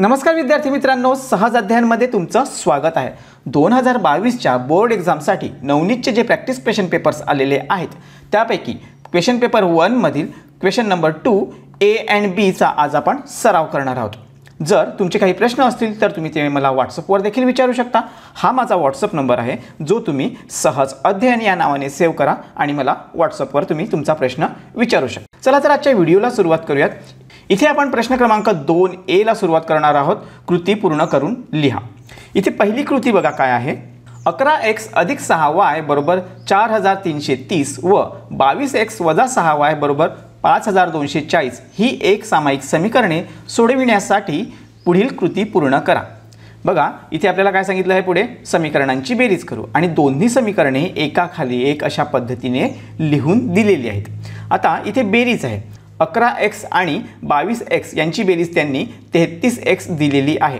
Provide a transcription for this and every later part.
नमस्कार विद्यार्थी मित्रांनो सहज अध्ययनमध्ये तुमचं स्वागत आहे दोन हजार बावीसच्या बोर्ड एक्झामसाठी नवनीतचे जे प्रॅक्टिस क्वेश्चन पेपर्स आलेले आहेत त्यापैकी क्वेश्चन पेपर वनमधील question number two A and बीचा आज आपण सराव करणार आहोत जर तुमचे काही प्रश्न असतील तर तुम्ही ते मला व्हॉट्सअपवर देखील विचारू शकता हा माझा व्हॉट्सअप नंबर आहे जो तुम्ही सहज अध्ययन या नावाने सेव्ह करा आणि मला व्हॉट्सअपवर तुम्ही तुमचा प्रश्न विचारू शकता चला तर आजच्या व्हिडिओला सुरुवात करूयात इथे आपण प्रश्न क्रमांक दोन एला सुरुवात करणार आहोत कृती पूर्ण करून लिहा इथे पहिली कृती बघा काय आहे अकरा एक्स अधिक सहा वाय बरोबर चार हजार तीनशे तीस व बावीस एक्स वजा सहा वाय बरोबर पाच हजार दोनशे चाळीस ही एक सामायिक समीकरणे सोडविण्यासाठी पुढील कृती पूर्ण करा बघा इथे आपल्याला काय सांगितलं आहे पुढे समीकरणांची बेरीज करू आणि दोन्ही समीकरणे एकाखाली एक अशा पद्धतीने लिहून दिलेली आहेत आता इथे बेरीज आहे अकरा एक्स आणि बावीस एक्स यांची बेरीज त्यांनी तेहतीस एक्स दिलेली आहे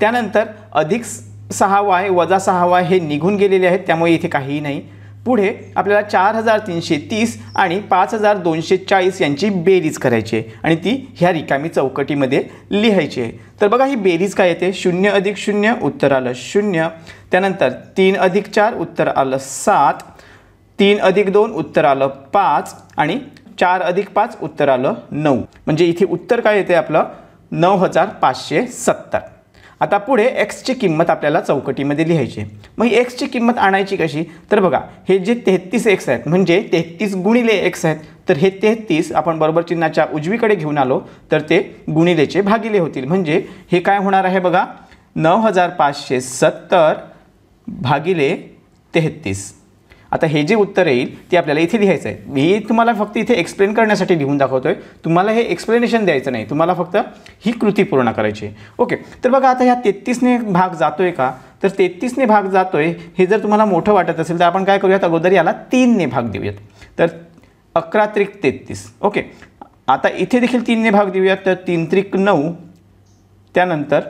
त्यानंतर अधिक सहा वाय वजा सहा वाय हे निघून गेलेले आहेत त्यामुळे इथे काहीही नाही पुढे आपल्याला चार हजार तीनशे तीस आणि पाच हजार दोनशे चाळीस यांची बेरीज करायची आहे आणि ती ह्या रिकामी चौकटीमध्ये लिहायची आहे तर बघा ही बेरीज काय येते शून्य अधिक शून्य उत्तर आलं शून्य त्यानंतर तीन अधिक चार उत्तर आलं सात तीन अधिक दोन उत्तर आलं पाच आणि चार अधिक पाच उत्तर आलं नऊ म्हणजे इथे उत्तर काय येते आपलं नऊ हजार पाचशे सत्तर आता पुढे एक्सची किंमत आपल्याला चौकटीमध्ये लिहायची मग एक्सची किंमत आणायची कशी तर बघा हे जे तेहतीस एक्स आहेत म्हणजे तेहतीस गुणिले एक्स आहेत तर हे तेहतीस आपण बरोबर चिन्हाच्या उजवीकडे घेऊन आलो तर ते गुणिलेचे भागिले होतील म्हणजे हे काय होणार आहे बघा नऊ हजार पाचशे सत्तर भागिले तेहतीस आता हे जे उत्तर येईल ते आपल्याला इथे लिहायचं आहे हे तुम्हाला फक्त इथे एक्सप्लेन करण्यासाठी लिहून दाखवतो आहे तुम्हाला हे एक्सप्लेनेशन द्यायचं नाही तुम्हाला फक्त ही कृती पूर्ण करायची आहे ओके तर बघा आता ह्या तेहतीसने भाग जातो आहे का तर तेहतीसने भाग जातो आहे हे जर तुम्हाला मोठं वाटत असेल तर आपण काय करूयात अगोदर याला तीनने भाग देऊयात तर अकरा त्रिक तेहतीस ओके आता इथे देखील तीनने भाग देऊयात तर तीन त्रिक नऊ त्यानंतर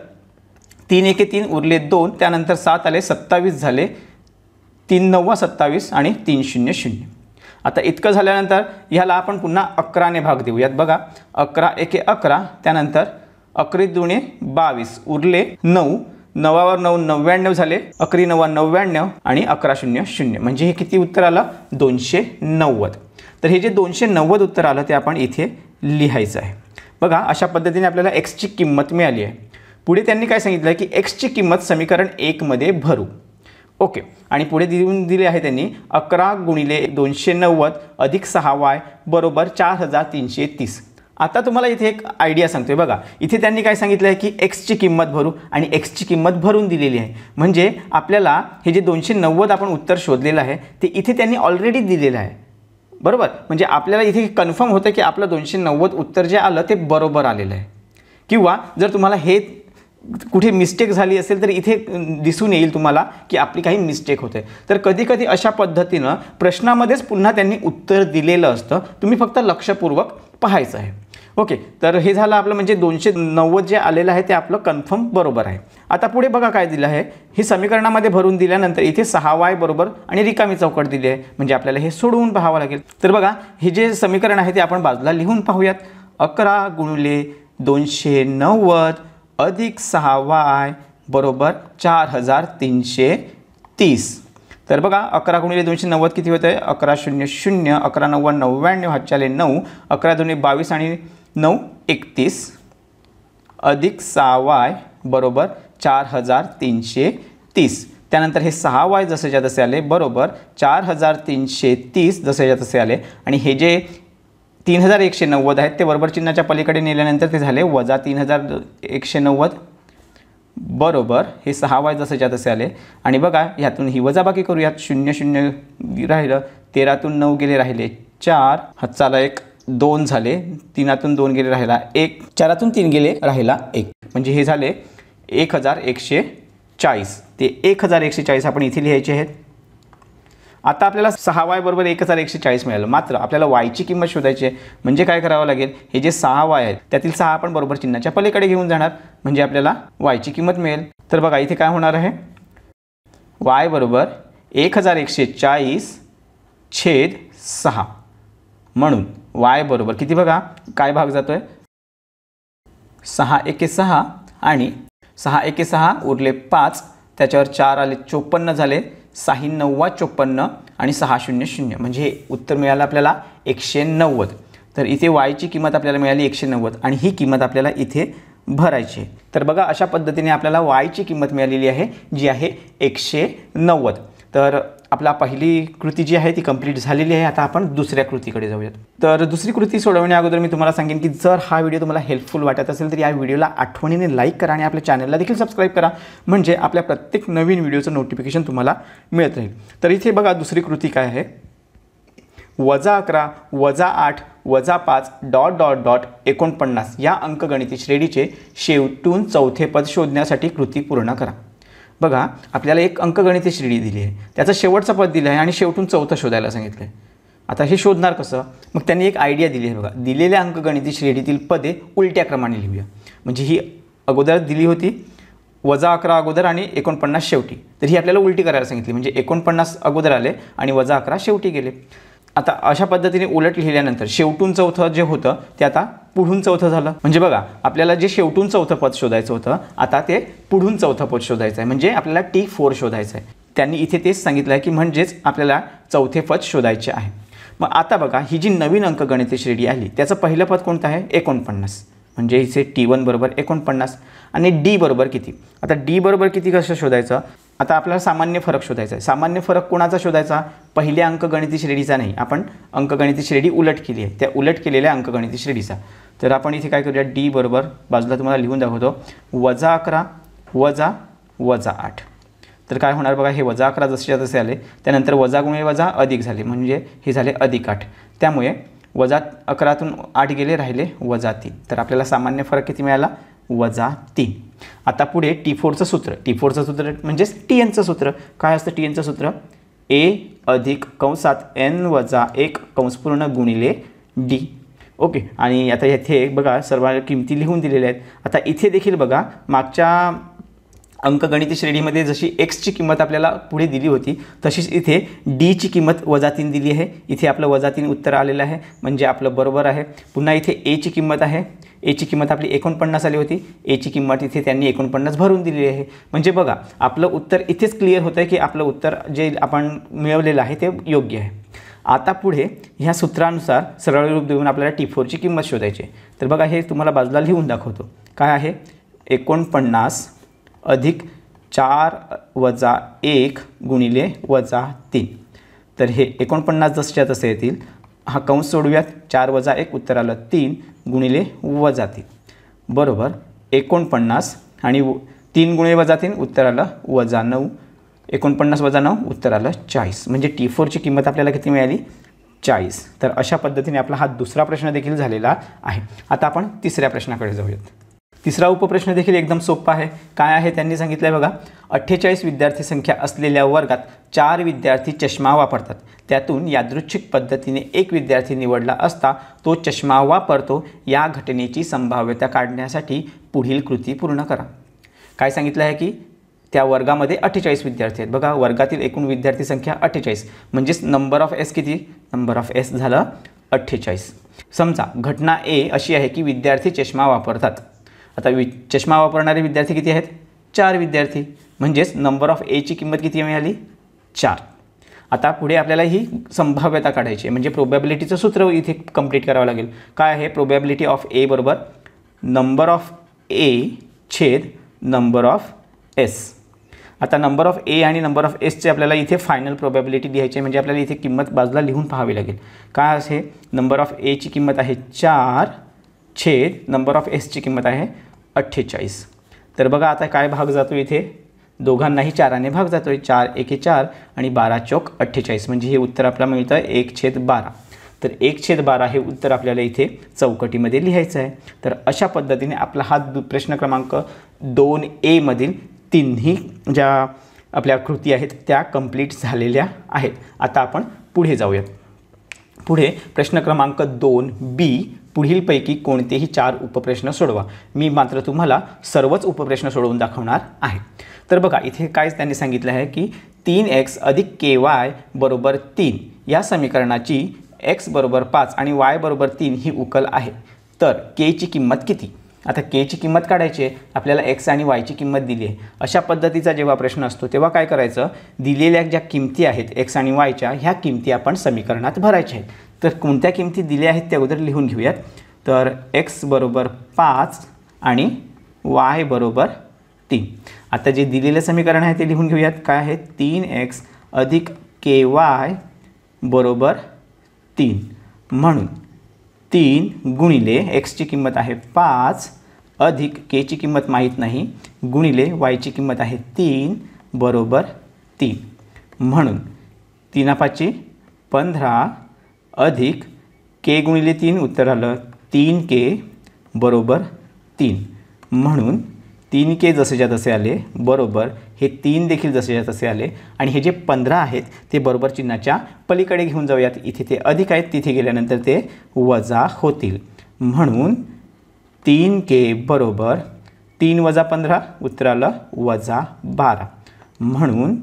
तीन एके तीन उरले दोन त्यानंतर सात आले सत्तावीस झाले तीन नव्वा सत्तावीस आणि तीन शून्य शून्य आता इतकं झाल्यानंतर ह्याला आपण पुन्हा अकराने भाग देऊयात बघा अकरा एके अकरा त्यानंतर अकरी दुणे बावीस उरले नऊ नवावर नऊ नव्याण्णव झाले अकरी नवा नव्याण्णव आणि अकरा शून्य शून्य म्हणजे हे किती उत्तर आलं दोनशे नव्वद तर हे जे दोनशे नव्वद उत्तर आलं ते आपण इथे लिहायचं आहे बघा अशा पद्धतीने आपल्याला एक्सची किंमत मिळाली आहे पुढे त्यांनी काय सांगितलं आहे की एक्सची किंमत समीकरण एकमध्ये भरू ओके आणि पुढे देऊन दिले आहे त्यांनी अकरा गुणिले दोनशे नव्वद अधिक सहा वाय बरोबर चार हजार तीनशे तीस आता तुम्हाला इथे एक आयडिया सांगतोय बघा इथे त्यांनी काय सांगितलं आहे की एक्सची किंमत भरू आणि एक्सची किंमत भरून दिलेली आहे म्हणजे आपल्याला हे जे दोनशे नव्वद आपण उत्तर शोधलेलं आहे ते इथे त्यांनी ऑलरेडी दिलेलं आहे बरोबर म्हणजे आपल्याला इथे कन्फर्म होतं की आपलं दोनशे नव्वद उत्तर जे आलं ते बरोबर आलेलं आहे किंवा जर तुम्हाला हे कुठे मिस्टेक झाली असेल तर इथे दिसून येईल तुम्हाला की आपली काही मिस्टेक होते तर कधीकधी अशा पद्धतीनं प्रश्नामध्येच पुन्हा त्यांनी उत्तर दिलेलं असतं तुम्ही फक्त लक्षपूर्वक पाहायचं आहे ओके तर हे झालं आपलं म्हणजे दोनशे नव्वद जे आलेलं आहे ते आपलं कन्फर्म बरोबर आहे आता पुढे बघा काय दिलं आहे हे समीकरणामध्ये भरून दिल्यानंतर इथे सहा वाय बरोबर आणि रिकामी चौकट दिली आहे म्हणजे आपल्याला हे सोडवून पाहावं लागेल तर बघा हे जे समीकरण आहे ते आपण बाजूला लिहून पाहूयात अकरा गुणले दोनशे नव्वद अधिक सहा वाय बरोबर चार हजार तीनशे तीस तर बघा अकरा गुणिले दोनशे नव्वद किती होतं आहे अकरा शून्य शून्य अकरा नव्वद नव्याण्णव हातच्याले नऊ अकरा दोन्ही बावीस आणि नऊ एकतीस अधिक सहा वाय बरोबर चार हजार तीनशे तीस त्यानंतर हे सहा वाय जसेच्या तसे आले बरोबर चार हजार तीनशे तीस जसेच्या तसे आले आणि हे जे तीन हजार एकशे नव्वद आहेत ते बरोबर चिन्हाच्या पलीकडे नेल्यानंतर ते झाले वजा तीन हजार एकशे नव्वद बरोबर हे सहा वाय जसेच्या तसे आले आणि बघा ह्यातून ही वजाबाकी करूयात शून्य शून्य राहिलं तेरातून नऊ गेले राहिले चार हातचाला एक दोन झाले तीनातून दोन गेले राहिला एक चारातून तीन गेले राहिला एक म्हणजे हे झाले एक हजार एकशे चाळीस ते एक हजार एकशे चाळीस आपण इथे लिहायचे आहेत आता आपल्याला सहा वाय बरोबर एक हजार एकशे चाळीस मिळालं मात्र आपल्याला वायची किंमत शोधायची आहे म्हणजे काय करावं लागेल हे जे सहा वाय आहेत त्यातील सहा आपण बरोबर चिन्हाच्या पलीकडे घेऊन जाणार म्हणजे आपल्याला वायची किंमत मिळेल तर बघा इथे काय होणार आहे वाय बरोबर एक हजार एकशे चाळीस छेद सहा म्हणून वाय बरोबर किती बघा काय भाग जातो आहे सहा एके सहा आणि सहा एके सहा उरले पाच त्याच्यावर चार आले चोपन्न झाले साही नव्वद चोपन्न आणि सहा शून्य शून्य म्हणजे हे उत्तर मिळालं आपल्याला एकशे नव्वद तर इथे वायची किंमत आपल्याला मिळाली एकशे नव्वद आणि ही किंमत आपल्याला इथे भरायची आहे तर बघा अशा पद्धतीने आपल्याला वायची किंमत मिळालेली आहे जी आहे एकशे नव्वद तर आपला पहिली कृती जी आहे ती कंप्लीट झालेली आहे आता आपण दुसऱ्या कृतीकडे जाऊयात तर दुसरी कृती सोडवण्या अगोदर मी तुम्हाला सांगेन की जर हा व्हिडिओ तुम्हाला हेल्पफुल वाटत असेल तर या व्हिडिओला आठवणीने लाईक करा आणि आपल्या चॅनलला देखील सबस्क्राईब करा म्हणजे आपल्या प्रत्येक नवीन व्हिडिओचं नोटिफिकेशन तुम्हाला मिळत राहील तर इथे बघा दुसरी कृती काय आहे वजा अकरा वजा आठ वजा पाच डॉट डॉट डॉट एकोणपन्नास या अंकगणिती श्रेणीचे शेवटून चौथे पद शोधण्यासाठी कृती पूर्ण करा बघा आपल्याला एक अंकगणित श्रेणी दिली आहे त्याचा शेवटचा पद दिलं आहे आणि शेवटून चौथं शोधायला सांगितलं आहे आता हे शोधणार कसं मग त्यांनी एक आयडिया दिली आहे बघा दिलेल्या अंकगणिती श्रेणीतील पदे उलट्या क्रमाने लिहूया म्हणजे ही अगोदर दिली होती वजा अकरा अगोदर आणि एकोणपन्नास शेवटी तर ही आपल्याला उलटी करायला सांगितली म्हणजे एकोणपन्नास अगोदर आले आणि वजा अकरा शेवटी गेले आता अशा पद्धतीने उलट लिहिल्यानंतर शेवटून चौथं जे होतं ते आता पुढून चौथं झालं म्हणजे बघा आपल्याला जे शेवटून चौथं पद शोधायचं होतं आता ते पुढून चौथं पद शोधायचं आहे म्हणजे आपल्याला टी फोर शोधायचं आहे त्यांनी इथे तेच सांगितलं आहे की म्हणजेच आपल्याला चौथे पद शोधायचे आहे मग आता बघा ही जी नवीन अंक गणित श्रेणी आली त्याचं पहिलं पद कोणतं आहे एकोणपन्नास म्हणजे इथे टी वन बरोबर एकोणपन्नास आणि डी बरोबर किती आता डी बरोबर किती कसं शोधायचं आता आपल्याला सामान्य फरक शोधायचा आहे सामान्य फरक कोणाचा शोधायचा पहिल्या अंकगणिती श्रेणीचा नाही आपण अंकगणिती श्रेणी उलट केली आहे त्या उलट केलेल्या अंकगणिती श्रेणीचा तर आपण इथे काय करूया डी बरोबर बाजूला तुम्हाला लिहून दाखवतो वजा अकरा वजा वजा आठ तर काय होणार बघा हे वजा अकरा जसेच्या तसे आले त्यानंतर वजा गुणे वजा अधिक झाले म्हणजे हे झाले अधिक आठ त्यामुळे वजा अकरातून आठ गेले राहिले वजा तीन तर आपल्याला सामान्य फरक किती मिळाला वजा तीन आता पुढे टी फोरचं सूत्र टी फोरचं सूत्र म्हणजेच टी एनचं सूत्र काय असतं टी एनचं सूत्र ए अधिक कंसात एन वजा एक कंसपूर्ण गुणिले डी ओके आणि आता येथे बघा सर्व किमती लिहून दिलेल्या आहेत आता इथे देखील बघा मागच्या अंकगणित श्रेणीमध्ये जशी एक्सची किंमत आपल्याला पुढे दिली होती तशीच इथे डीची किंमत वजा तीन दिली आहे इथे आपलं वजा तीन उत्तर आलेलं आहे म्हणजे आपलं बरोबर आहे पुन्हा इथे एची किंमत आहे एची किंमत आपली एकोणपन्नास आली होती एची किंमत इथे त्यांनी एकोणपन्नास भरून दिलेली आहे म्हणजे बघा आपलं उत्तर इथेच क्लिअर होतं आहे की आपलं उत्तर जे आपण मिळवलेलं आहे ते योग्य आहे आता पुढे ह्या सूत्रानुसार सरळ रूप देऊन आपल्याला टी फोरची किंमत शोधायची तर बघा हे तुम्हाला बाजूला लिहून दाखवतो काय आहे एकोणपन्नास अधिक चार वजा एक गुणिले वजा तीन तर हे एकोणपन्नास जसच्या तसे येतील हा कंस सोडूयात चार वजा एक उत्तर आलं तीन गुणिले वजा तीन बरोबर एकोणपन्नास आणि तीन गुणिले वजा तीन उत्तर आलं वजा नऊ एकोणपन्नास वजा नऊ उत्तर आलं चाळीस म्हणजे टी फोरची किंमत आपल्याला किती मिळाली चाळीस तर अशा पद्धतीने आपला हा दुसरा प्रश्न देखील झालेला आहे आता आपण तिसऱ्या प्रश्नाकडे जाऊयात तिसरा उपप्रश्न देखील एकदम सोपा आहे काय आहे त्यांनी सांगितलं आहे बघा अठ्ठेचाळीस विद्यार्थी संख्या असलेल्या वर्गात चार विद्यार्थी चष्मा वापरतात त्यातून यादृच्छिक पद्धतीने एक विद्यार्थी निवडला असता तो चष्मा वापरतो या घटनेची संभाव्यता काढण्यासाठी पुढील कृती पूर्ण करा काय सांगितलं आहे की त्या वर्गामध्ये अठ्ठेचाळीस विद्यार्थी आहेत बघा वर्गातील एकूण विद्यार्थी संख्या अठ्ठेचाळीस म्हणजेच नंबर ऑफ एस किती नंबर ऑफ एस झालं अठ्ठेचाळीस समजा घटना ए अशी आहे की विद्यार्थी चष्मा वापरतात आता वि चष्मा वापरणारे विद्यार्थी किती आहेत चार विद्यार्थी म्हणजेच नंबर ऑफ एची किंमत किती मिळाली चार आता पुढे आपल्याला ही संभाव्यता काढायची आहे म्हणजे प्रोबॅबिलिटीचं सूत्र इथे कंप्लीट करावं लागेल काय आहे प्रोबॅबिलिटी ऑफ ए बरोबर नंबर ऑफ ए छेद नंबर ऑफ एस आता नंबर ऑफ ए आणि नंबर ऑफ एसचे आपल्याला इथे फायनल प्रोबॅबिलिटी द्यायची आहे म्हणजे आपल्याला इथे किंमत बाजूला लिहून पाहावी लागेल काय असे नंबर ऑफ एची किंमत आहे चार छेद नंबर ऑफ एसची किंमत आहे अठ्ठेचाळीस तर बघा आता काय भाग जातो इथे दोघांनाही चाराने भाग जातो आहे चार एके चार आणि बारा चौक अठ्ठेचाळीस म्हणजे हे उत्तर आपल्याला मिळतं एक छेद बारा तर एक छेद बारा हे उत्तर आपल्याला इथे चौकटीमध्ये लिहायचं आहे तर अशा पद्धतीने आपला हा प्रश्न क्रमांक दोन एमधील तिन्ही ज्या आपल्या कृती आहेत त्या कंप्लीट झालेल्या आहेत आता आपण पुढे जाऊयात पुढे प्रश्न क्रमांक दोन बी पुढीलपैकी कोणतेही चार उपप्रश्न सोडवा मी मात्र तुम्हाला सर्वच उपप्रश्न सोडवून दाखवणार आहे तर बघा इथे काय त्यांनी सांगितलं आहे की तीन एक्स अधिक के वाय बरोबर तीन या समीकरणाची एक्स बरोबर पाच आणि वाय बरोबर तीन ही उकल आहे तर केची किंमत किती आता केची किंमत काढायची आहे आपल्याला एक्स आणि वायची किंमत दिली आहे अशा पद्धतीचा जेव्हा प्रश्न असतो तेव्हा काय करायचं दिलेल्या ज्या किमती आहेत एक्स आणि वायच्या ह्या किमती आपण समीकरणात भरायच्या आहेत तर कोणत्या किमती दिल्या आहेत त्या अगोदर लिहून घेऊयात तर एक्स बरोबर पाच आणि वाय बरोबर तीन आता जे दिलेलं समीकरण आहे ते लिहून घेऊयात काय आहे तीन एक्स अधिक के वाय बरोबर तीन म्हणून तीन गुणिले एक्सची किंमत आहे पाच अधिक केची किंमत माहीत नाही गुणिले वायची किंमत आहे तीन बरोबर तीन म्हणून तीनापाची पंधरा अधिक के गुणिले तीन उत्तर आलं तीन के बरोबर तीन म्हणून तीन के जसेच्या तसे आले बरोबर हे तीन देखील जसेच्या तसे आले आणि हे जे पंधरा आहेत ते बरोबर चिन्हाच्या पलीकडे घेऊन जाऊयात इथे ते अधिक आहेत तिथे गेल्यानंतर ते वजा होतील म्हणून तीन के बरोबर तीन वजा पंधरा उत्तर आलं वजा बारा म्हणून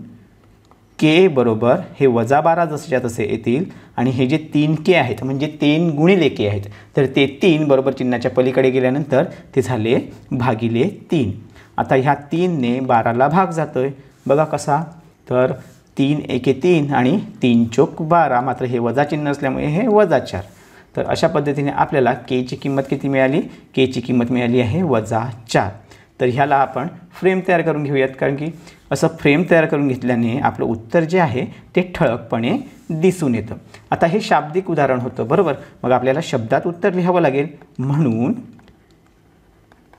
के बरोबर हे वजा बारा जसेच्या तसे येतील आणि हे जे तीन के आहेत म्हणजे तीन गुणिले के आहेत तर ते तीन बरोबर चिन्हाच्या पलीकडे गेल्यानंतर ते झाले भागिले तीन आता ह्या तीनने बाराला भाग जातो आहे बघा कसा तर तीन एके तीन आणि तीन चोक बारा मात्र हे वजा चिन्ह असल्यामुळे हे वजा चार तर अशा पद्धतीने आपल्याला केची किंमत किती मिळाली केची किंमत मिळाली आहे वजा चार तर ह्याला आपण फ्रेम तयार करून घेऊयात कारण की असं फ्रेम तयार करून घेतल्याने आपलं उत्तर जे आहे ते ठळकपणे दिसून येतं आता हे शाब्दिक उदाहरण होतं बरोबर मग आपल्याला शब्दात उत्तर लिहावं लागेल म्हणून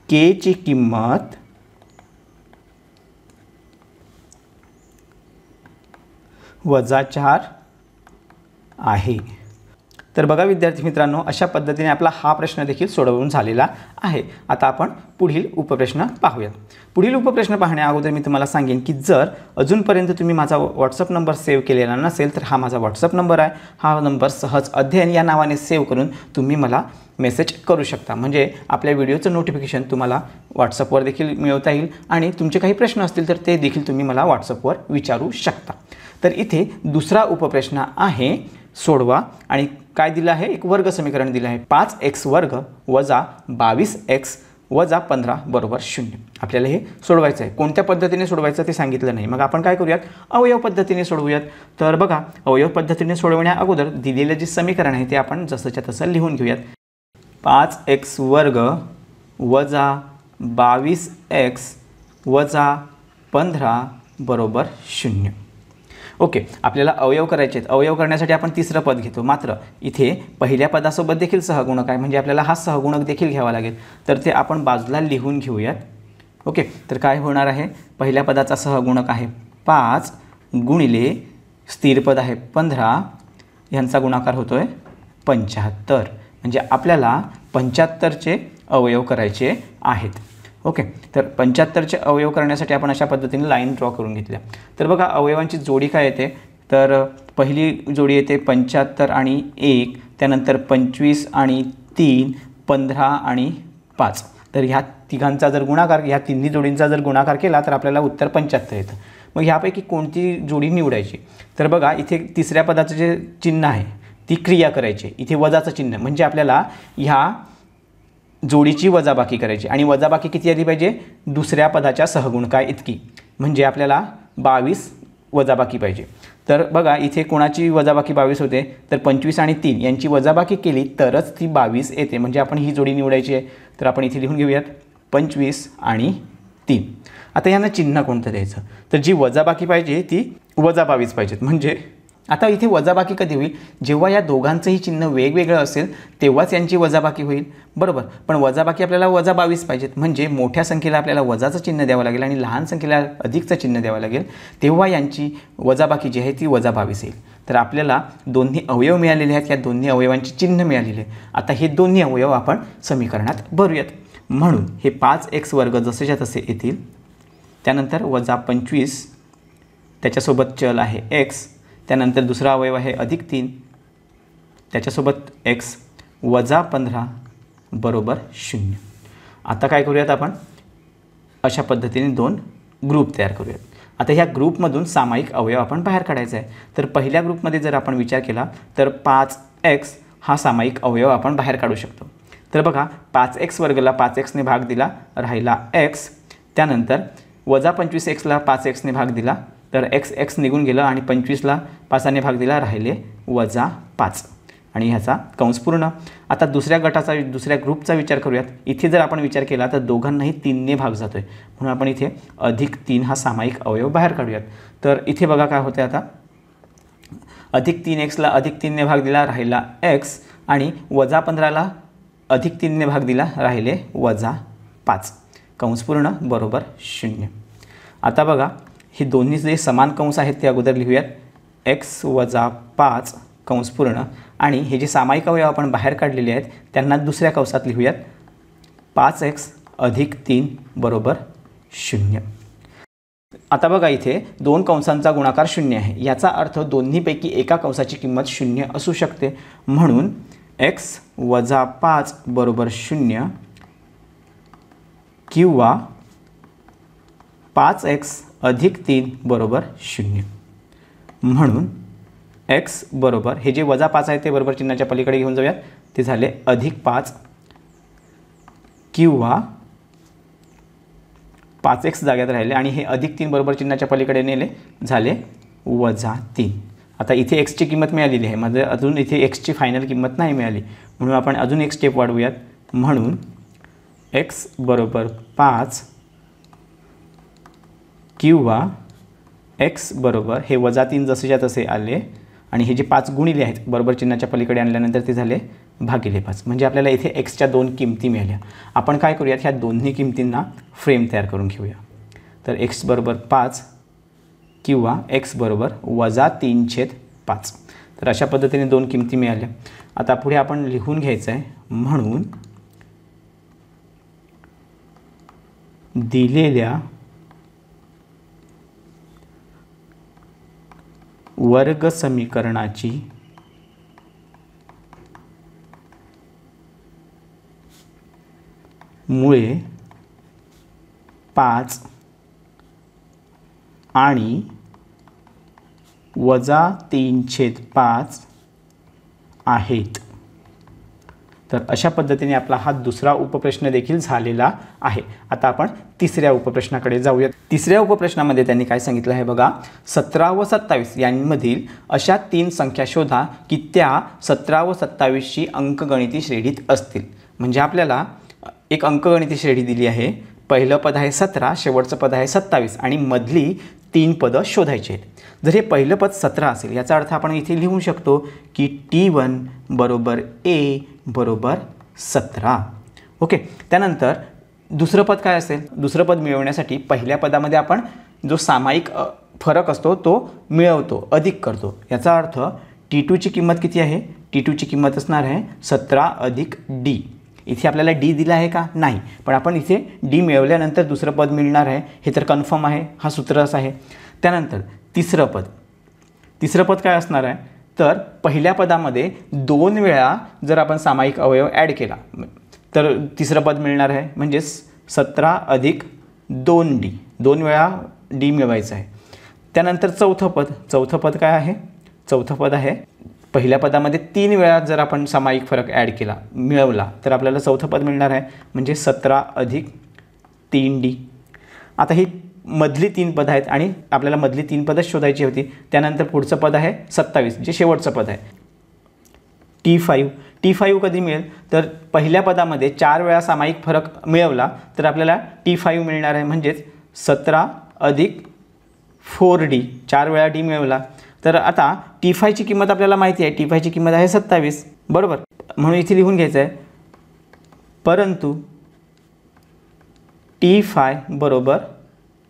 केची किंमत वजा चार आहे तर बघा विद्यार्थी मित्रांनो अशा पद्धतीने आपला हा प्रश्न देखील सोडवून झालेला आहे आता आपण पुढील उपप्रश्न पाहूयात पुढील उपप्रश्न पाहण्या अगोदर मी तुम्हाला सांगेन की जर अजूनपर्यंत तुम्ही माझा व्हॉट्सअप नंबर सेव्ह केलेला नसेल तर हा माझा व्हॉट्सअप नंबर आहे हा नंबर सहज अध्ययन या नावाने सेव्ह करून तुम्ही मला मेसेज करू शकता म्हणजे आपल्या व्हिडिओचं नोटिफिकेशन तुम्हाला व्हॉट्सअपवर देखील मिळवता येईल आणि तुमचे काही प्रश्न असतील तर ते देखील तुम्ही मला व्हॉट्सअपवर विचारू शकता तर इथे दुसरा उपप्रश्न आहे सोडवा आणि काय दिलं आहे एक वर्ग समीकरण दिलं आहे पाच एक्स वर्ग वजा बावीस एक्स वजा पंधरा बरोबर शून्य आपल्याला हे सोडवायचं आहे कोणत्या पद्धतीने सोडवायचं ते सांगितलं नाही मग आपण काय करूयात अवयव पद्धतीने सोडवूयात तर बघा अवयव पद्धतीने सोडवण्या अगोदर दिलेलं जे समीकरण आहे ते आपण जसंच्या तसं लिहून घेऊयात पाच एक्स वर्ग वजा बावीस एक्स वजा पंधरा बरोबर शून्य ओके आपल्याला अवयव करायचे आहेत अवयव करण्यासाठी आपण तिसरं पद घेतो मात्र इथे पहिल्या पदासोबत देखील सहगुणक आहे म्हणजे आपल्याला हा सहगुणक देखील घ्यावा लागेल तर ते आपण बाजूला लिहून घेऊयात ओके तर काय होणार आहे पहिल्या पदाचा सहगुणक आहे पाच गुणिले स्थिर पद आहे पंधरा ह्यांचा गुणाकार होतो आहे पंच्याहत्तर म्हणजे आपल्याला पंच्याहत्तरचे अवयव करायचे आहेत ओके तर पंच्याहत्तरचे अवयव करण्यासाठी आपण अशा पद्धतीने लाईन ड्रॉ करून घेतल्या तर बघा अवयवांची जोडी काय येते तर पहिली जोडी येते पंच्याहत्तर आणि एक त्यानंतर पंचवीस आणि तीन पंधरा आणि पाच तर ह्या तिघांचा जर गुणाकार ह्या तिन्ही जोडींचा जर गुणाकार केला तर आपल्याला उत्तर पंच्याहत्तर येतं मग ह्यापैकी कोणती जोडी निवडायची तर बघा इथे तिसऱ्या पदाचं जे चिन्ह आहे ती क्रिया करायची इथे वजाचं चिन्ह म्हणजे आपल्याला ह्या जोडीची वजाबाकी करायची आणि वजाबाकी किती आली पाहिजे दुसऱ्या पदाच्या सहगुणकाय इतकी म्हणजे आपल्याला बावीस वजाबाकी पाहिजे तर बघा इथे कोणाची वजाबाकी बावीस होते तर पंचवीस आणि तीन यांची वजाबाकी केली तरच ती बावीस येते म्हणजे आपण ही जोडी निवडायची आहे तर आपण इथे लिहून घेऊयात पंचवीस आणि तीन आता यांना चिन्ह कोणतं द्यायचं तर जी वजाबाकी पाहिजे ती वजा बावीस पाहिजेत म्हणजे आता इथे वजाबाकी कधी होईल जेव्हा या दोघांचंही चिन्ह वेगवेगळं असेल तेव्हाच यांची वजाबाकी होईल बरोबर पण वजाबाकी आपल्याला वजा बावीस पाहिजेत म्हणजे मोठ्या संख्येला आपल्याला वजाचं चिन्ह द्यावं लागेल आणि लहान संख्येला अधिकचं चिन्ह द्यावं लागेल तेव्हा यांची वजाबाकी जी आहे ती वजा बावीस येईल तर आपल्याला दोन्ही अवयव मिळालेले आहेत या दोन्ही अवयवांची चिन्ह मिळालेले आता हे दोन्ही अवयव आपण समीकरणात भरूयात म्हणून हे पाच एक्स वर्ग जसेच्या तसे येतील त्यानंतर वजा पंचवीस त्याच्यासोबत चल आहे एक्स त्यानंतर दुसरा अवयव आहे अधिक तीन त्याच्यासोबत एक्स वजा पंधरा बरोबर शून्य आता काय करूयात आपण अशा पद्धतीने दोन ग्रुप तयार करूयात आता ह्या ग्रुपमधून सामायिक अवयव आपण बाहेर काढायचा आहे तर पहिल्या ग्रुपमध्ये जर आपण विचार केला तर पाच एक्स हा सामायिक अवयव आपण बाहेर काढू शकतो तर बघा पाच एक्स वर्गला पाच एक्सने भाग दिला राहिला एक्स त्यानंतर वजा पंचवीस एक्सला पाच एक्सने भाग दिला तर एक्स एक्स निघून गेलं आणि पंचवीसला पाचाने भाग दिला राहिले वजा पाच आणि ह्याचा कंस पूर्ण आता दुसऱ्या गटाचा दुसऱ्या ग्रुपचा विचार करूयात इथे जर आपण विचार केला तर दोघांनाही तीनने भाग जातो आहे म्हणून आपण इथे अधिक तीन हा सामायिक अवयव बाहेर काढूयात तर इथे बघा काय होते आता अधिक तीन एक्सला अधिक तीनने भाग दिला राहिला एक्स आणि वजा पंधराला अधिक तीनने भाग दिला राहिले वजा पाच कंस पूर्ण बरोबर शून्य आता बघा हे दोन्ही जे समान कंस आहेत ते अगोदर लिहूयात एक्स वजा पाच कंस पूर्ण आणि हे जे सामायिक अवयव आपण बाहेर काढलेले आहेत त्यांना दुसऱ्या कंसात लिहूयात पाच एक्स अधिक तीन बरोबर शून्य आता बघा इथे दोन कंसांचा गुणाकार शून्य आहे याचा अर्थ दोन्हीपैकी एका कंसाची किंमत शून्य असू शकते म्हणून एक्स वजा पाच बरोबर शून्य किंवा पाच एक्स अधिक तीन बरोबर शून्य म्हणून एक्स बरोबर हे जे वजा पाच आहे ते बरोबर चिन्हाच्या पलीकडे घेऊन जाऊयात ते झाले अधिक पाच किंवा पाच एक्स जाग्यात राहिले आणि हे अधिक तीन बरोबर चिन्हाच्या पलीकडे नेले झाले वजा तीन आता इथे एक्सची किंमत मिळालेली आहे म्हणजे अजून इथे एक्सची फायनल किंमत नाही मिळाली म्हणून आपण अजून एक स्टेप वाढवूयात म्हणून एक्स बरोबर पाच किंवा एक्स बरोबर हे वजा तीन जसेच्या तसे आले आणि हे जे पाच गुणिले आहेत बरोबर चिन्हाच्या पलीकडे आणल्यानंतर ते झाले भागिले पाच म्हणजे आपल्याला इथे एक्सच्या दोन किमती मिळाल्या आपण काय करूयात ह्या दोन्ही किमतींना फ्रेम तयार करून घेऊया तर एक्स बरोबर पाच किंवा एक्स बरोबर वजा तीन छेद पाच तर अशा पद्धतीने दोन किमती मिळाल्या आता पुढे आपण लिहून घ्यायचं आहे म्हणून दिलेल्या वर्ग समीकरणाची मुळे पाच आणि वजा तीन छेद पाच आहेत तर अशा पद्धतीने आपला हा दुसरा उपप्रश्न देखील झालेला आहे आता आपण तिसऱ्या उपप्रश्नाकडे जाऊया तिसऱ्या उपप्रश्नामध्ये त्यांनी काय सांगितलं आहे बघा सतरा व सत्तावीस यांमधील अशा तीन संख्या शोधा की त्या सतरा व सत्तावीसची अंकगणिती श्रेणीत असतील म्हणजे आपल्याला एक अंकगणिती श्रेणी दिली आहे पहिलं पद आहे सतरा शेवटचं पद आहे सत्तावीस आणि मधली तीन पदं शोधायची आहेत जर हे पहिलं पद सतरा असेल याचा अर्थ आपण इथे लिहू शकतो की टी वन बरोबर ए बरोबर सतरा ओके त्यानंतर दुसरं पद काय असेल दुसरं पद मिळवण्यासाठी पहिल्या पदामध्ये आपण जो सामायिक फरक असतो तो मिळवतो अधिक करतो याचा अर्थ टी टूची किंमत किती आहे टी टूची किंमत असणार आहे सतरा अधिक डी इथे आपल्याला डी दिला आहे का नाही पण आपण इथे डी मिळवल्यानंतर दुसरं पद मिळणार आहे हे तर कन्फर्म आहे हा सूत्र असं आहे त्यानंतर तिसरं पद तिसरं पद काय असणार आहे तर पहिल्या पदामध्ये दोन वेळा जर आपण सामायिक अवयव ॲड केला तर तिसरं पद मिळणार आहे म्हणजेच सतरा अधिक दोन डी दोन वेळा डी मिळवायचं आहे त्यानंतर चौथं पद चौथं पद काय आहे चौथं पद आहे पहिल्या पदामध्ये तीन वेळा जर आपण सामायिक फरक ॲड केला मिळवला तर आपल्याला चौथं पद मिळणार आहे म्हणजे सतरा अधिक तीन डी आता ही मधली तीन पदं आहेत आणि आपल्याला मधली तीन पदं शोधायची होती त्यानंतर पुढचं पद आहे सत्तावीस जे शेवटचं पद आहे टी फाईव्ह टी फाईव्ह कधी मिळेल तर पहिल्या पदामध्ये चार वेळा सामायिक फरक मिळवला तर आपल्याला टी फाईव्ह मिळणार आहे म्हणजेच सतरा अधिक फोर डी चार वेळा डी मिळवला तर आता टी फायची किंमत आपल्याला माहिती आहे टी फायची किंमत आहे सत्तावीस बरोबर म्हणून इथे लिहून घ्यायचं आहे परंतु टी फाय बरोबर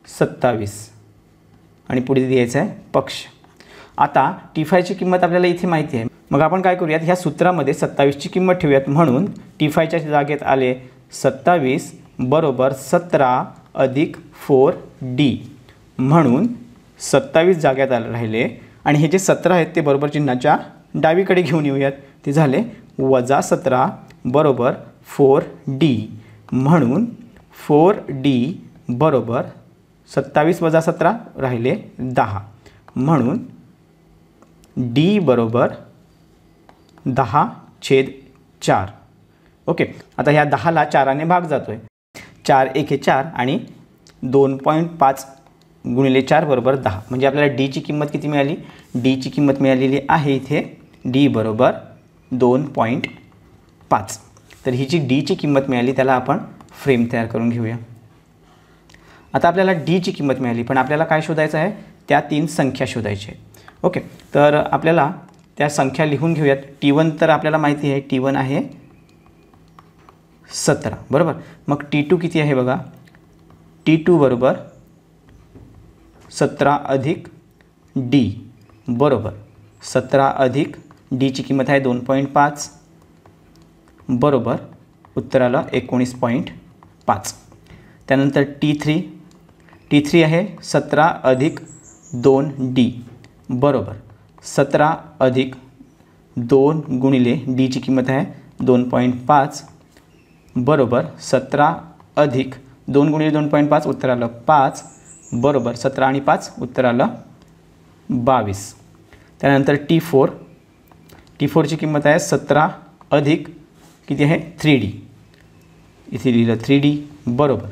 सत्तावीस आणि पुढे द्यायचं आहे पक्ष आता टी फायची किंमत आपल्याला इथे माहिती आहे मग आपण काय करूयात ह्या सूत्रामध्ये सत्तावीसची किंमत ठेवूयात म्हणून टी फायच्या जागेत आले सत्तावीस बरोबर सतरा अधिक फोर डी म्हणून सत्तावीस जाग्यात आले राहिले आणि हे जे सतरा आहेत ते बरोबर चिन्हाच्या डावीकडे घेऊन येऊयात ते झाले वजा सतरा बरोबर फोर डी म्हणून फोर डी बरोबर सत्तावीस वजा सतरा राहिले दहा म्हणून डी बरोबर दहा छेद चार ओके आता ह्या दहाला चाराने भाग जातो आहे चार एके चार आणि दोन पॉईंट पाच गुणिले चार बरोबर दहा म्हणजे आपल्याला डीची किंमत किती मिळाली डीची किंमत मिळालेली आहे इथे डी बरोबर दोन पॉईंट पाच तर ही जी डीची किंमत मिळाली त्याला आपण फ्रेम तयार करून घेऊया आता आपल्याला डीची किंमत मिळाली पण आपल्याला काय शोधायचं आहे त्या तीन संख्या शोधायची ओके तर आपल्याला त्या संख्या लिहून घेऊयात टी वन तर आपल्याला माहिती आहे टी वन आहे सतरा बरोबर मग टी टू किती आहे बघा टी टू बरोबर सतरा अधिक डी बरोबर सतरा अधिक डीची किंमत आहे दोन पॉईंट पाच बरोबर उत्तराला एकोणीस पॉईंट पाच त्यानंतर टी थ्री टी थ्री आहे सतरा अधिक दोन डी बरोबर सतरा अधिक दोन गुणिले डीची किंमत आहे दोन पॉईंट पाच बरोबर सतरा अधिक दोन गुणिले दोन पॉईंट पाच उत्तर आलं पाच बरोबर सतरा आणि पाच उत्तर आलं बावीस त्यानंतर टी फोर टी फोरची किंमत आहे सतरा अधिक किती आहे थ्री डी इथे लिहिलं थ्री डी बरोबर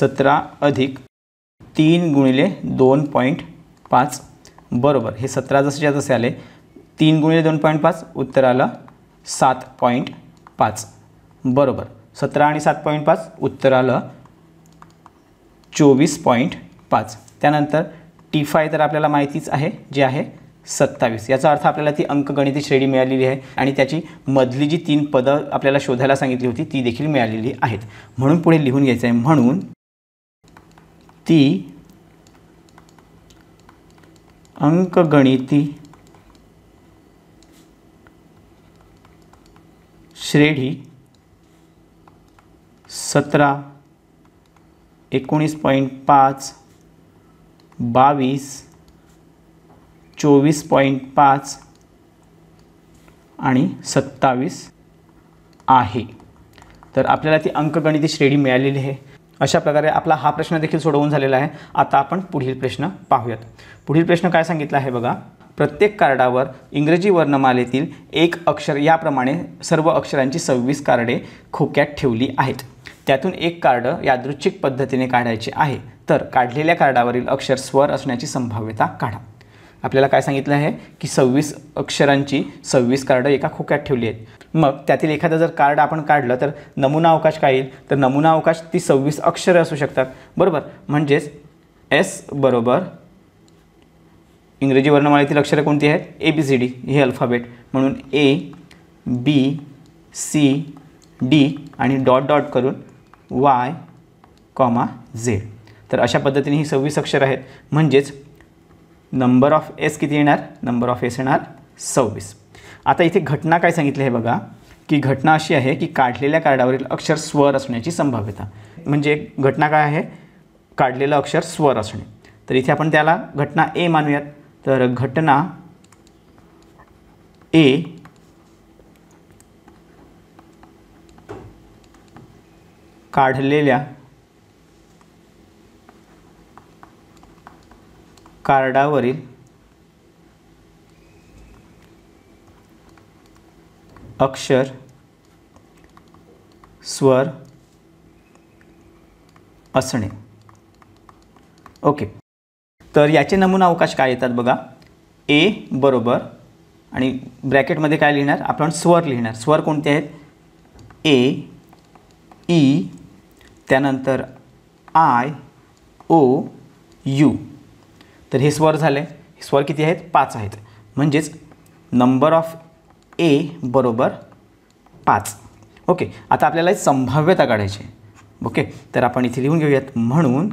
सतरा अधिक तीन गुणिले दोन पॉईंट पाच बरोबर हे सतरा जसेच्या जसे आले तीन गुणिले दोन पॉईंट पाच उत्तर आलं सात पॉईंट पाच बरोबर सतरा आणि सात पॉईंट पाच उत्तर आलं चोवीस पॉईंट पाच त्यानंतर टी फाय तर आपल्याला माहितीच आहे जे आहे सत्तावीस याचा अर्थ आपल्याला ती अंकगणिती श्रेणी मिळालेली आहे आणि त्याची मधली जी तीन पदं आपल्याला शोधायला सांगितली होती ती देखील मिळालेली आहेत म्हणून पुढे लिहून घ्यायचं आहे म्हणून ती अंकगणिती श्रेणी सतरा एकोणीस पॉईंट पाच बावीस चोवीस पॉईंट पाच आणि सत्तावीस आहे तर आपल्याला ती अंकगणिती श्रेणी मिळालेली आहे अशा प्रकारे आपला हा प्रश्न देखील सोडवून झालेला आहे आता आपण पुढील प्रश्न पाहूयात पुढील प्रश्न काय सांगितला आहे बघा प्रत्येक कार्डावर इंग्रजी वर्णमालेतील एक अक्षर याप्रमाणे सर्व अक्षरांची सव्वीस कार्डे खोक्यात ठेवली आहेत त्यातून एक कार्ड यादृच्छिक पद्धतीने काढायचे आहे तर काढलेल्या कार्डावरील अक्षर स्वर असण्याची संभाव्यता काढा आपल्याला काय सांगितलं आहे की सव्वीस अक्षरांची सव्वीस कार्डं एका खोक्यात ठेवली आहेत मग त्यातील एखादं जर कार्ड आपण काढलं तर नमुना अवकाश काय येईल तर नमुना अवकाश ती सव्वीस अक्षरं असू शकतात बरोबर म्हणजेच एस बरोबर इंग्रजी वर्णमालेतील अक्षरं कोणती आहेत ए बी सी डी हे अल्फाबेट म्हणून ए बी सी डी आणि डॉट डॉट करून वाय कॉमा झेड तर अशा पद्धतीने ही सव्वीस अक्षरं आहेत म्हणजेच नंबर ऑफ एस किती येणार नंबर ऑफ एस येणार सव्वीस आता इथे घटना काय सांगितली आहे बघा की घटना अशी आहे की काढलेल्या कार्डावरील अक्षर स्वर असण्याची संभाव्यता म्हणजे घटना काय आहे काढलेलं अक्षर स्वर असणे तर इथे आपण त्याला घटना ए मानूयात तर घटना ए काढलेल्या कार्डावरील अक्षर स्वर असणे ओके तर याचे नमुना अवकाश काय येतात बघा ए बरोबर आणि ब्रॅकेटमध्ये काय लिहिणार आपण स्वर लिहिणार स्वर कोणते आहेत ए ई त्यानंतर आय ओ यू तर हे स्वर झाले स्वर किती आहेत पाच आहेत म्हणजेच नंबर ऑफ ए बरोबर पाच ओके आता आपल्याला संभाव्यता काढायची ओके तर आपण इथे लिहून घेऊयात म्हणून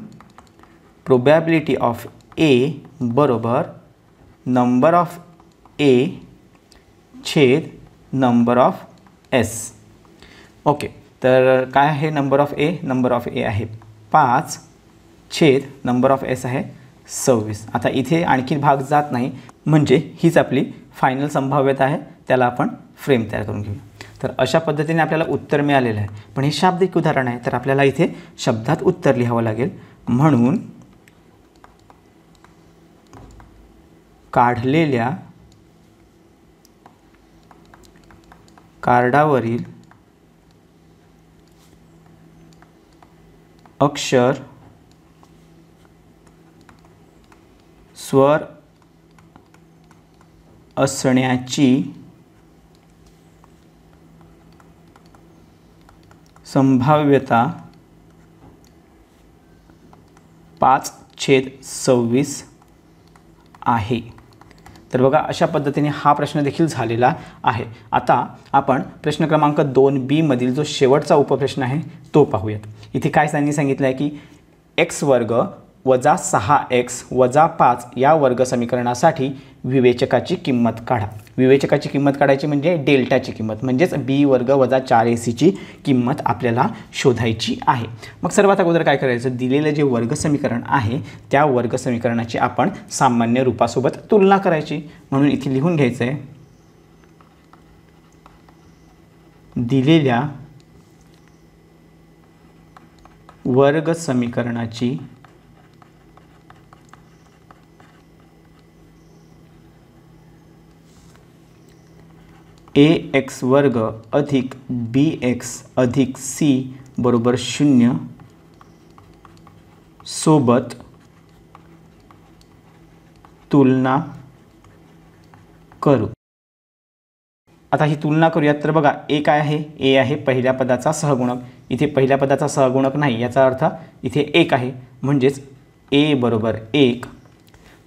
प्रोबॅबिलिटी ऑफ ए बरोबर नंबर ऑफ ए छेद नंबर ऑफ एस ओके तर काय आहे number of A number of A आहे पाच छेद नंबर ऑफ एस आहे सव्वीस आता इथे आणखी भाग जात नाही म्हणजे हीच आपली फायनल संभाव्यता आहे त्याला आपण फ्रेम तयार करून घेऊ तर अशा पद्धतीने आपल्याला उत्तर मिळालेलं आहे पण हे शाब्दिक उदाहरण आहे तर आपल्याला इथे शब्दात उत्तर लिहावं लागेल म्हणून काढलेल्या कार्डावरील अक्षर स्वर असण्याची संभाव्यता पाच छेद सव्वीस आहे तर बघा अशा पद्धतीने हा प्रश्न देखील झालेला आहे आता आपण प्रश्न क्रमांक दोन बीमधील जो शेवटचा उपप्रश्न आहे तो पाहूयात इथे काय त्यांनी सांगितलं आहे की एक्स वर्ग वजा सहा एक्स वजा पाच या वर्ग समीकरणासाठी विवेचकाची किंमत काढा विवेचकाची किंमत काढायची म्हणजे डेल्टाची किंमत म्हणजेच बी वर्ग वजा चार ए सीची किंमत आपल्याला शोधायची आहे मग सर्वात अगोदर काय करायचं दिलेलं जे वर्ग समीकरण आहे त्या वर्ग समीकरणाची आपण सामान्य रूपासोबत तुलना करायची म्हणून इथे लिहून घ्यायचं आहे दिलेल्या वर्ग समीकरणाची ए एक्स वर्ग अधिक बी एक्स अधिक सी बरोबर शून्य सोबत तुलना करू आता ही तुलना करूयात तर बघा ए काय आहे ए आहे पहिल्या पदाचा सहगुणक इथे पहिल्या पदाचा सहगुणक नाही याचा अर्थ इथे एक आहे म्हणजेच ए बरोबर एक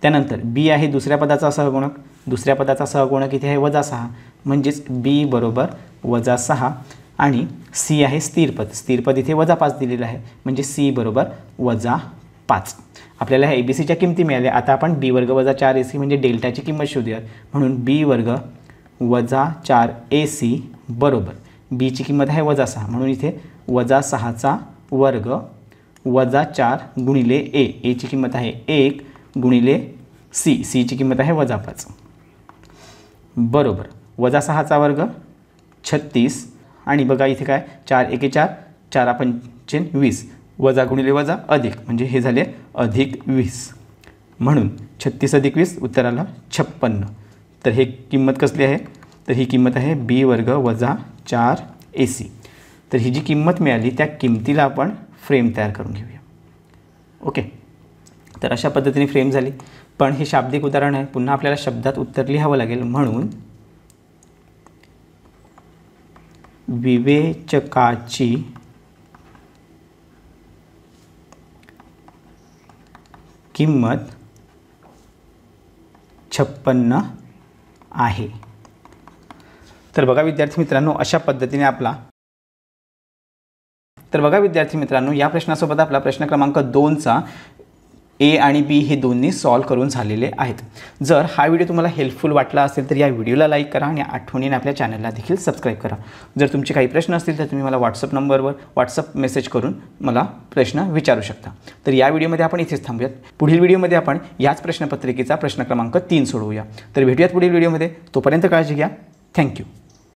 त्यानंतर बी आहे दुसऱ्या पदाचा सहगुणक दुसऱ्या पदाचा सहगुणक इथे आहे वजा सहा म्हणजेच बी बरोबर वजा सहा आणि सी आहे स्थिरपद स्थिरपद इथे वजा पाच दिलेलं आहे म्हणजे सी बरोबर वजा पाच आपल्याला ए बी सीच्या किमती मिळाल्या आता आपण बी वर्ग वजा चार ए सी म्हणजे डेल्टाची किंमत शोधूयात म्हणून बी वर्ग वजा चार ए सी बरोबर बीची किंमत आहे वजा सहा म्हणून इथे वजा सहाचा वर्ग वजा चार गुणिले ए एची किंमत आहे एक गुणिले सी सीची किंमत आहे वजा पाच बरोबर वजा सहाचा वर्ग छत्तीस आणि बघा इथे काय चार एके चार चार पंचेन वीस वजा गुणिले वजा अधिक म्हणजे हे झाले अधिक वीस म्हणून छत्तीस अधिक वीस उत्तराला छप्पन्न तर हे किंमत कसली आहे तर ही किंमत आहे बी वर्ग वजा चार ए सी तर ही जी किंमत मिळाली त्या किंमतीला आपण फ्रेम तयार करून घेऊया ओके तर अशा पद्धतीने फ्रेम झाली पण हे शाब्दिक उदाहरण आहे पुन्हा आपल्याला शब्दात उत्तर लिहावं लागेल म्हणून विवेचकाची किंमत छप्पन्न आहे तर बघा विद्यार्थी मित्रांनो अशा पद्धतीने आपला तर बघा विद्यार्थी मित्रांनो या प्रश्नासोबत आपला प्रश्न क्रमांक दोनचा ए आणि बी हे दोन्ही सॉल्व करून झालेले आहेत जर हा व्हिडिओ तुम्हाला हेल्पफुल वाटला असेल तर या व्हिडिओला लाईक करा आणि आठवणीने आपल्या चॅनलला देखील सबस्क्राईब करा जर तुमचे काही प्रश्न असतील तर तुम्ही मला व्हॉट्सअप नंबरवर व्हॉट्सअप मेसेज करून मला प्रश्न विचारू शकता तर या व्हिडिओमध्ये आपण इथेच थांबूयात पुढील व्हिडिओमध्ये आपण याच प्रश्नपत्रिकेचा प्रश्न क्रमांक तीन सोडवूया तर भेटूयात पुढील व्हिडिओमध्ये तोपर्यंत काळजी घ्या थँक्यू